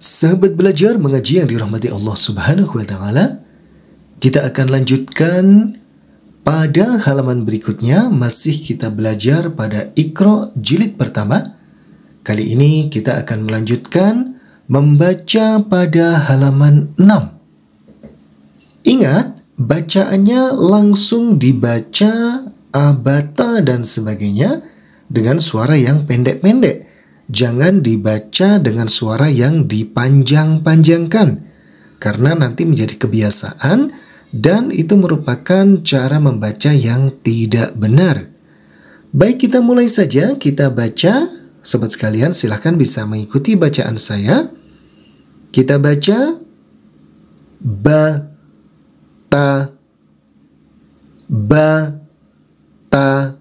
Sahabat belajar mengaji yang dirahmati Allah Subhanahu wa taala, kita akan lanjutkan pada halaman berikutnya masih kita belajar pada ikro jilid pertama. Kali ini kita akan melanjutkan membaca pada halaman 6. Ingat, bacaannya langsung dibaca abata dan sebagainya dengan suara yang pendek-pendek jangan dibaca dengan suara yang dipanjang-panjangkan karena nanti menjadi kebiasaan dan itu merupakan cara membaca yang tidak benar. Baik kita mulai saja kita baca. Sobat sekalian silahkan bisa mengikuti bacaan saya. Kita baca ba ta ba ta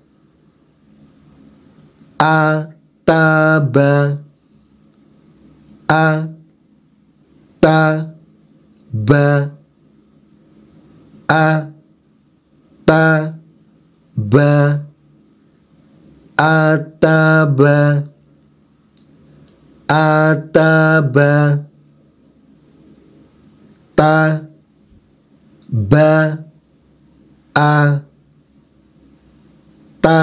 a taba a ta ba a ta ba ataba ataba ta ba a ta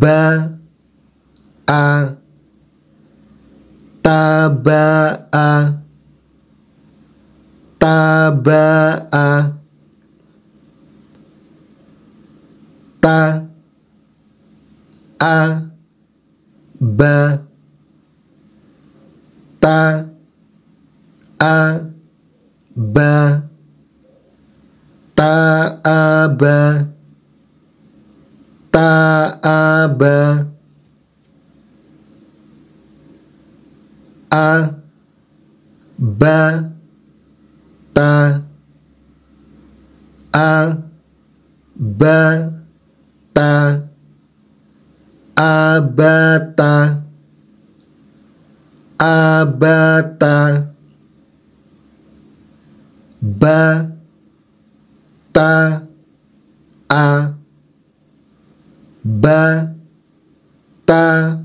ba a taba'a taba'a ta a ba ta a ba ta a ba ta a ba a b ta a b ta abata a b ta a b ta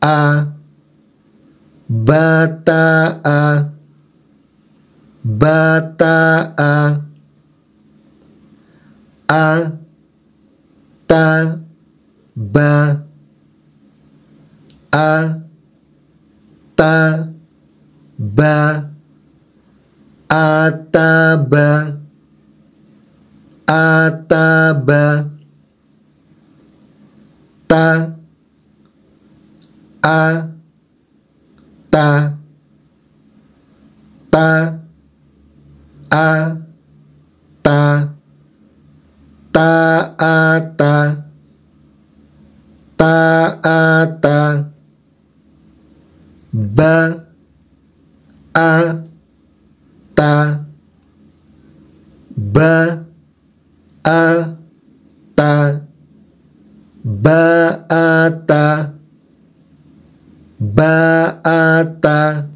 a Bata'a Bata'a A Ta Ba A Ta Ba Ataba Ataba Ta A ta ta a ta ta a ta ta a ta ba a ta ba a ta ba a ta Ba-a-ta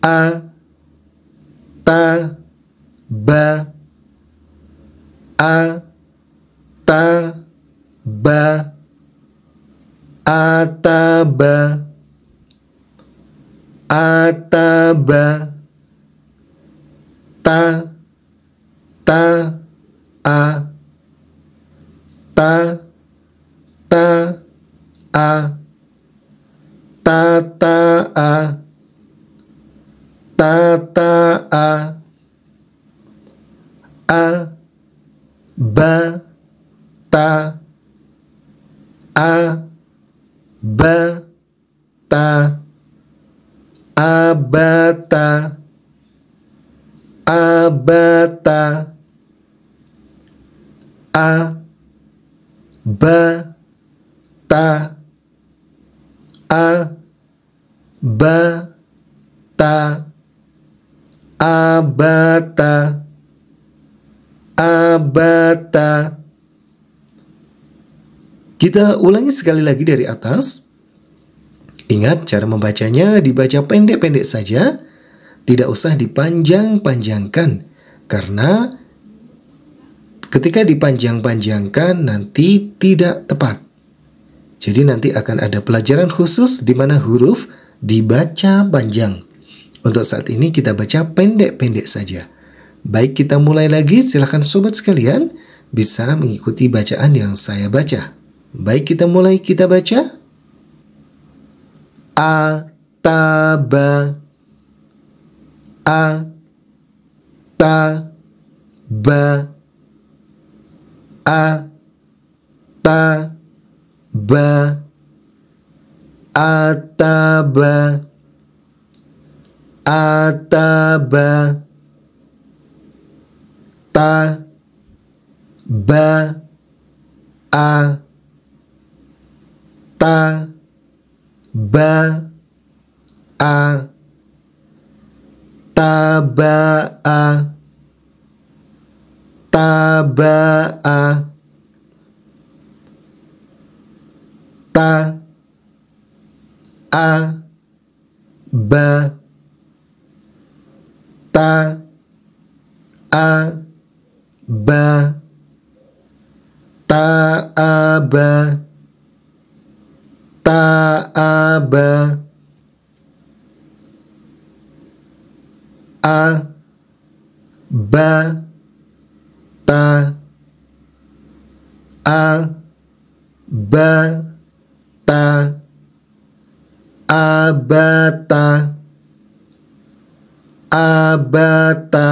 A-ta Ba A Ta a ta Ba A Ta Ba A-ta-ba ta ba Ta Ta A Ta Ta A Ta ta a ta ta a a ba ta a ba ta abata abata a ba ta a ba ta abata abata kita ulangi sekali lagi dari atas ingat cara membacanya dibaca pendek-pendek saja tidak usah dipanjang-panjangkan karena ketika dipanjang-panjangkan nanti tidak tepat jadi nanti akan ada pelajaran khusus di mana huruf dibaca panjang. Untuk saat ini kita baca pendek-pendek saja. Baik kita mulai lagi, silahkan sobat sekalian bisa mengikuti bacaan yang saya baca. Baik kita mulai kita baca. A ba a ta ba a ta Ataba Ataba Ataba Ta Ba A Ta Ba A ta ta ba a ba a ta a ba ta a ba ta a ba ta a ba a ba ta a ba ta abata abata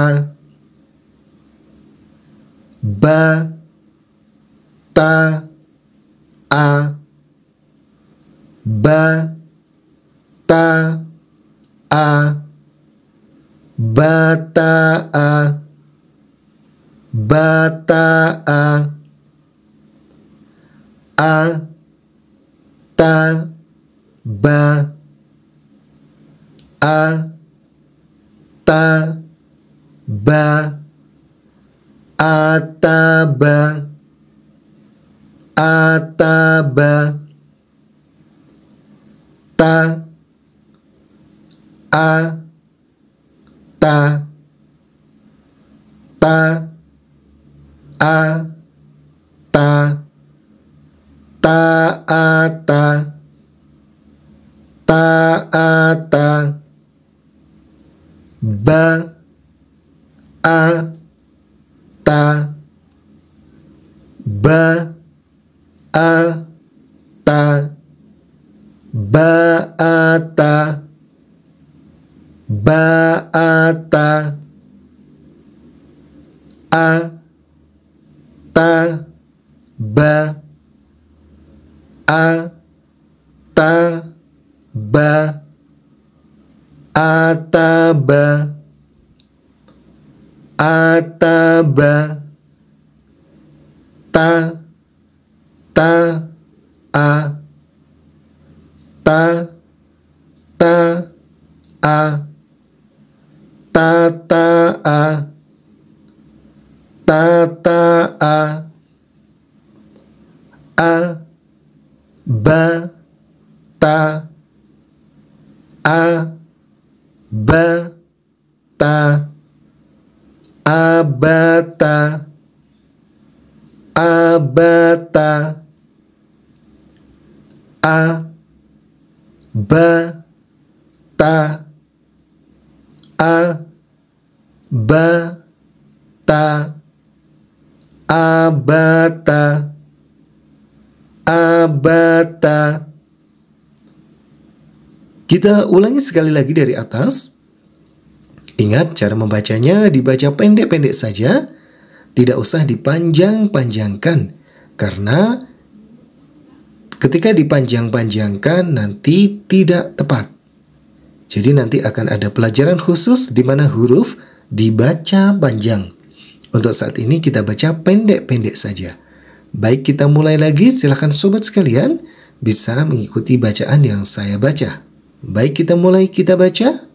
ba ta a ba ta a bata a bata a a ta ba a ta ba ataba ataba ta a ta ta a ta, ta ta Ta-a-ta Ta-a-ta Ba-a-ta ta ba a ta ba a ta ba a ta ba a ta a a ta ba ataba ataba ta ta a ta ta a ta ta a ta ta a a ba ta a ba ta abata abata a ba ta a ba ta abata abata. Kita ulangi sekali lagi dari atas. Ingat cara membacanya dibaca pendek-pendek saja, tidak usah dipanjang-panjangkan karena ketika dipanjang-panjangkan nanti tidak tepat. Jadi nanti akan ada pelajaran khusus di mana huruf dibaca panjang. Untuk saat ini kita baca pendek-pendek saja. Baik kita mulai lagi, silahkan sobat sekalian bisa mengikuti bacaan yang saya baca. Baik kita mulai kita baca.